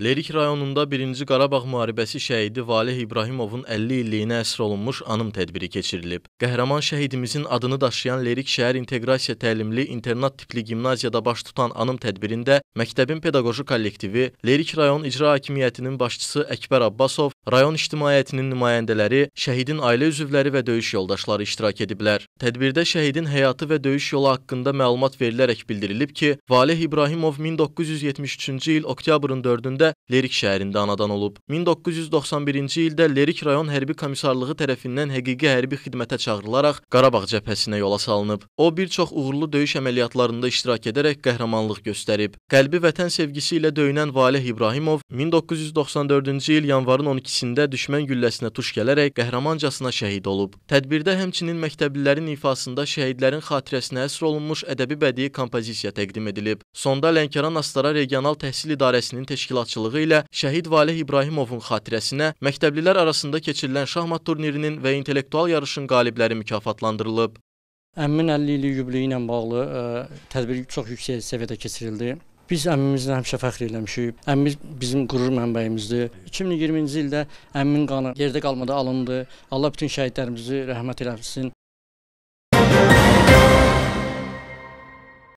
Lerik rayonunda 1-ci Qarabağ müharibəsi şəhidi Valeh İbrahimovun 50 illiyinə həsr olunmuş anım tədbiri keçirilib. Qəhrəman şəhidimizin adını daşıyan Lerik şəhər inteqrasiya təlimli internat tipli gimnaziyada baş tutan anım tədbirində məktəbin pedaqoji kollektivi, Lerik rayon icra hakimiyyətinin başçısı Əkbər Abbasov, Rayon ictimaiyyətinin nümayəndələri, şəhidin ailə üzvləri və döyüş yoldaşları iştirak ediblər. Tədbirdə şəhidin həyatı və döyüş yolu haqqında məlumat verilərək bildirilib ki, Valeh İbrahimov 1973-cü il oktyabrın 4-də Lerik şəhərində anadan olub. 1991-ci ildə Lerik rayon hərbi komissarlığı tərəfindən həqiqi hərbi xidmətə çağırılaraq Qarabağ cəbhəsinə yola salınıb. O bir çox uğurlu döyüş əməliyyatlarında iştirak edərək qəhrəmanlıq göstərib. Qəlbi vətən sevgisi ilə döyünən Valeh İbrahimov 1994-cü il yanvarın 12 ikisində düşmən gülləsinə tuş gələrək qəhrəmancasına şəhid olub. Tədbirdə həmçinin məktəblilərin ifasında şəhidlərin xatirəsinə əsr olunmuş ədəbi bədii kompozisiya təqdim edilib. Sonda Lənkəran Astara Regional Təhsil İdarəsinin təşkilatçılığı ilə Şəhid Valeh İbrahimovun xatirəsinə məktəblilər arasında keçirilən şahmat turnirinin və intellektual yarışın qalibləri mükafatlandırılıb. Əmmin 50 illik yubileyi ilə bağlı ə, tədbir çox yüksək səviyyədə keçirildi. Biz əmimizlə həmişə fəxr eləmişik. Əmimiz bizim qürur mənbəyimizdir. 2020-ci ildə əmimin qanı yerdə qalmadı alındı. Allah bütün şəhidlərimizi rəhmət eləsin.